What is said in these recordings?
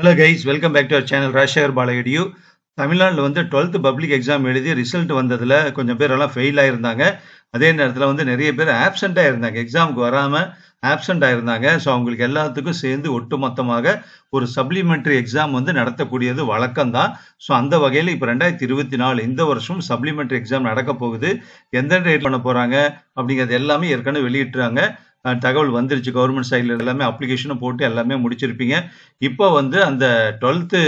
hello guys welcome back to our channel Rajasekar பாலகடியூ தமிழ்நாட்டில் வந்து டுவெல்த்து பப்ளிக் எக்ஸாம் எழுதி ரிசல்ட் வந்ததில் கொஞ்சம் பேரெல்லாம் ஃபெயில் ஆயிருந்தாங்க அதே நேரத்தில் வந்து நிறைய பேர் ஆப்சண்ட் இருந்தாங்க எக்ஸாமுக்கு வராமல் ஆப்சண்ட் ஆகிருந்தாங்க ஸோ அவங்களுக்கு எல்லாத்துக்கும் சேர்ந்து ஒட்டுமொத்தமாக ஒரு சப்ளிமெண்ட்ரி எக்ஸாம் வந்து நடத்தக்கூடியது வழக்கம்தான் ஸோ அந்த வகையில் இப்போ ரெண்டாயிரத்தி இருபத்தி நாலு இந்த வருஷம் சப்ளிமெண்ட்ரி எக்ஸாம் நடக்க போகுது எந்த டேட் பண்ண போகிறாங்க அப்படிங்கிறது எல்லாமே ஏற்கனவே வெளியிட்டுறாங்க தகவல் வந்துருச்சு கவர்மெண்ட் சைடில் எல்லாமே அப்ளிகேஷனும் போட்டு எல்லாமே முடிச்சிருப்பீங்க இப்போ வந்து அந்த டுவெல்த்து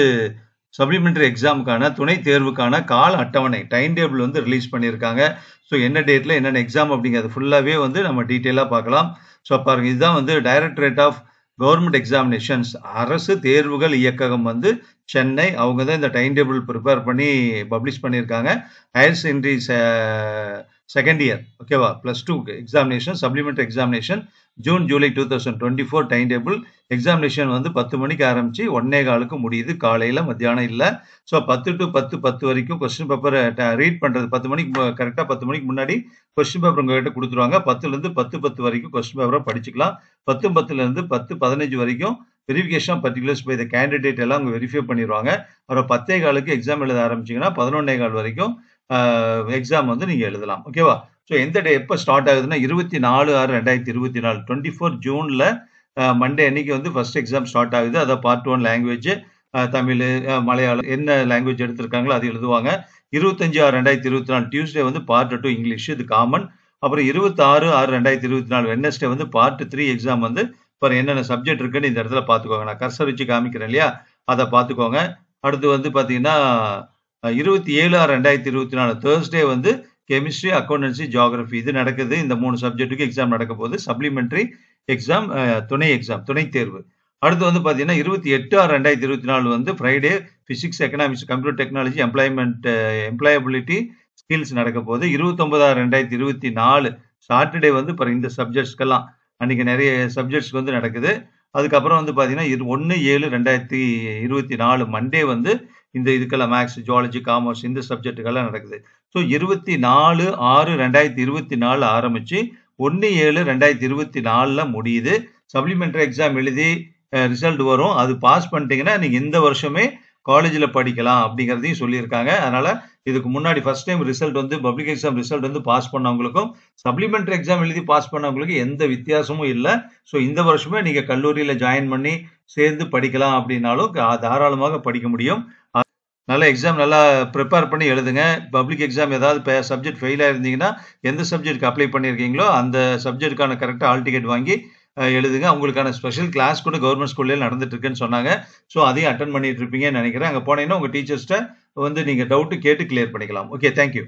சப்ளிமெண்ட்ரி எக்ஸாமுக்கான துணை தேர்வுக்கான கால அட்டவணை டைம் டேபிள் வந்து ரிலீஸ் பண்ணியிருக்காங்க ஸோ என்ன டேட்டில் என்னென்ன எக்ஸாம் அப்படிங்கிறது ஃபுல்லாகவே வந்து நம்ம டீட்டெயிலாக பார்க்கலாம் ஸோ பாருங்கள் இதுதான் வந்து டைரக்டரேட் ஆஃப் கவர்மெண்ட் எக்ஸாமினேஷன்ஸ் அரசு தேர்வுகள் இயக்ககம் வந்து சென்னை அவங்க தான் இந்த டைம் டேபிள் ப்ரிப்பேர் பண்ணி பப்ளிஷ் பண்ணியிருக்காங்க ஹையர் செகண்டரி செகண்ட் இயர் ஓகேவா plus two examination supplement examination June July two thousand twenty four time table examination வந்து பத்து மணிக்கு ஆரம்பிச்சு ஒன்னே காலுக்கு முடியுது காலையில் மத்தியானம் இல்லை ஸோ பத்து டு பத்து பத்து வரைக்கும் கொஸ்டின் பேப்பர் ரீட் பண்ணுறது பத்து மணிக்கு கரெக்டாக பத்து மணிக்கு முன்னாடி கொஸ்டின் பேப்பர் உங்கள்கிட்ட கொடுத்துருவாங்க பத்துலேருந்து பத்து பத்து வரைக்கும் கொஸ்டின் பேப்பரை படிச்சுக்கலாம் பத்து பத்துலேருந்து பத்து பதினஞ்சு வரைக்கும் verification particulars by the candidate எல்லாம் அவங்க வெரிஃபை பண்ணிடுவாங்க அப்புறம் பத்தே காலுக்கு எக்ஸாம் எழுத ஆரம்பிச்சிங்கன்னா பதினொன்னே கால் வரைக்கும் எக்ஸாம் வந்து நீங்கள் எழுதலாம் ஓகேவா ஸோ எந்த டே எப்போ ஸ்டார்ட் ஆகுதுன்னா இருபத்தி நாலு ஆறு ரெண்டாயிரத்தி இருபத்தி நாலு டுவெண்ட்டி ஃபோர் ஜூனில் மண்டே அன்னைக்கு வந்து ஃபர்ஸ்ட் எக்ஸாம் ஸ்டார்ட் ஆகுது அதை part one language Tamil Malayalam என்ன லாங்குவேஜ் எடுத்திருக்காங்களோ அது எழுதுவாங்க இருபத்தஞ்சு ஆறு ரெண்டாயிரத்தி இருபத்தி நாலு டியூஸ்டே வந்து பார்ட் டூ இங்கிலீஷ் இது காமன் அப்புறம் இருபத்தாறு ஆறு ரெண்டாயிரத்தி இருபத்தி நாலு வெட்னஸ்டே வந்து பார்ட் த்ரீ எக்ஸாம் வந்து இப்போ என்னென்ன சப்ஜெக்ட் இருக்குன்னு இந்த இடத்துல பார்த்துக்கோங்க நான் கர்சர் வச்சு காமிக்கிறேன் இல்லையா அதை பார்த்துக்கோங்க அடுத்து வந்து பார்த்தீங்கன்னா இருபத்தி ஏழு ஆறு ரெண்டாயிரத்தி இருபத்தி நாலு தேர்ஸ்டே வந்து கெமிஸ்ட்ரி அக்கௌண்டன்சி ஜியாகிரஃபி இது நடக்குது இந்த மூணு சப்ஜெக்ட்டுக்கு எக்ஸாம் நடக்க போகுது சப்ளிமெண்ட்ரி எக்ஸாம் துணை எக்ஸாம் துணை தேர்வு அடுத்து வந்து பார்த்தீங்கன்னா இருபத்தி எட்டு ஆறு ரெண்டாயிரத்தி இருபத்தி நாலு வந்து Friday physics economics computer technology employment employability skills நடக்க போகுது இருபத்தொன்பது ஆறு ரெண்டாயிரத்தி இருபத்தி நாலு சாட்டர்டே வந்து இப்போ இந்த சப்ஜெக்ட்ஸ்க்கெல்லாம் அன்றைக்கி நிறைய சப்ஜெக்ட்ஸ்க்கு வந்து நடக்குது அதுக்கப்புறம் வந்து பார்த்தீங்கன்னா இரு ஒன்று ஏழு ரெண்டாயிரத்தி இருபத்தி நாலு மண்டே வந்து இந்த இதுக்கெல்லாம் மேக்ஸ் ஜுவாலஜி காமர்ஸ் இந்த சப்ஜெக்டுக்கெல்லாம் நடக்குது ஸோ இருபத்தி நாலு ஆறு ரெண்டாயிரத்தி இருபத்தி நாலு ஆரம்பித்து ஒன்று ஏழு ரெண்டாயிரத்தி இருபத்தி நாலில் முடியுது சப்ளிமெண்ட்ரி எக்ஸாம் எழுதி ரிசல்ட் வரும் அது பாஸ் பண்ணிட்டீங்கன்னா நீங்கள் இந்த வருஷமே காலேஜில் படிக்கலாம் அப்படிங்கிறதையும் சொல்லியிருக்காங்க அதனால் இதுக்கு முன்னாடி ஃபர்ஸ்ட் டைம் ரிசல்ட் வந்து பப்ளிக் எக்ஸாம் ரிசல்ட் வந்து பாஸ் பண்ணவங்களுக்கும் சப்ளிமெண்ட்ரி எக்ஸாம் எழுதி பாஸ் பண்ணவங்களுக்கு எந்த வித்தியாசமும் இல்லை ஸோ இந்த வருஷமே நீங்கள் கல்லூரியில் ஜாயின் பண்ணி சேர்ந்து படிக்கலாம் அப்படின்னாலும் தாராளமாக படிக்க முடியும் நல்லா எக்ஸாம் நல்லா ப்ரிப்பேர் பண்ணி எழுதுங்க பப்ளிக் எக்ஸாம் ஏதாவது சப்ஜெக்ட் ஃபெயில் ஆயிருந்தீங்கன்னா எந்த சப்ஜெக்ட்க்கு அப்ளை பண்ணியிருக்கீங்களோ அந்த சப்ஜெக்டுக்கான கரெக்டாக ஆல் டிக்கெட் வாங்கி எழுதுங்க அவங்களுக்கான ஸ்பெஷல் கிளாஸ் கூட கவர்மெண்ட் ஸ்கூல்லேயே நடந்துட்டுருக்குன்னு சொன்னாங்க ஸோ அதையும் அட்டன் பண்ணிட்டு இருப்பீங்கன்னு நினைக்கிறேன் அங்கே போனீங்கன்னா உங்கள் டீச்சர்ஸ்கிட்ட வந்து நீங்கள் டவுட்டு கேட்டு கிளியர் பண்ணிக்கலாம் ஓகே தேங்க்யூ